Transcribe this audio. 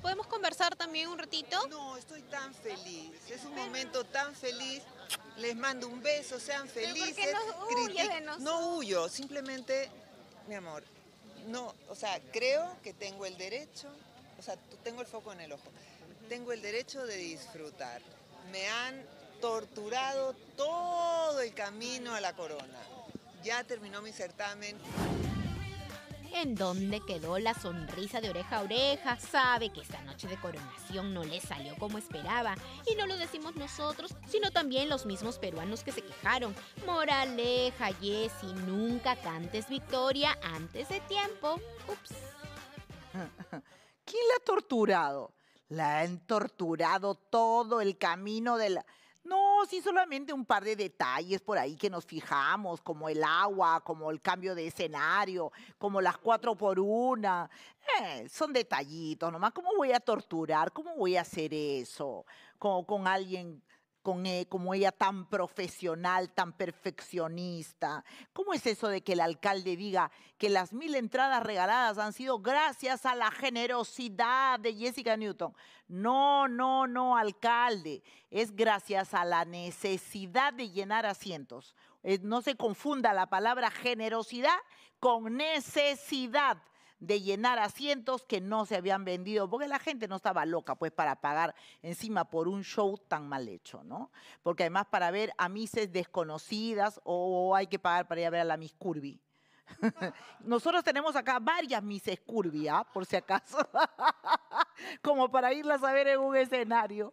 ¿podemos conversar también un ratito? No, estoy tan feliz. Es un momento tan feliz. Les mando un beso, sean felices. no, no huyo, simplemente, mi amor, no, o sea, creo que tengo el derecho, o sea, tengo el foco en el ojo. Tengo el derecho de disfrutar. Me han torturado todo el camino a la corona. Ya terminó mi certamen en dónde quedó la sonrisa de oreja a oreja, sabe que esta noche de coronación no le salió como esperaba. Y no lo decimos nosotros, sino también los mismos peruanos que se quejaron. Moraleja, Jessy, nunca cantes victoria antes de tiempo. Ups. ¿Quién la ha torturado? La han torturado todo el camino de la sí, solamente un par de detalles por ahí que nos fijamos, como el agua, como el cambio de escenario, como las cuatro por una. Eh, son detallitos nomás. ¿Cómo voy a torturar? ¿Cómo voy a hacer eso? Como con alguien como ella tan profesional, tan perfeccionista? ¿Cómo es eso de que el alcalde diga que las mil entradas regaladas han sido gracias a la generosidad de Jessica Newton? No, no, no, alcalde. Es gracias a la necesidad de llenar asientos. Eh, no se confunda la palabra generosidad con necesidad de llenar asientos que no se habían vendido, porque la gente no estaba loca, pues, para pagar encima por un show tan mal hecho, ¿no? Porque además para ver a mises desconocidas o hay que pagar para ir a ver a la Miss Curvy. Nosotros tenemos acá varias miss Curvy, ¿ah? por si acaso, como para irlas a ver en un escenario.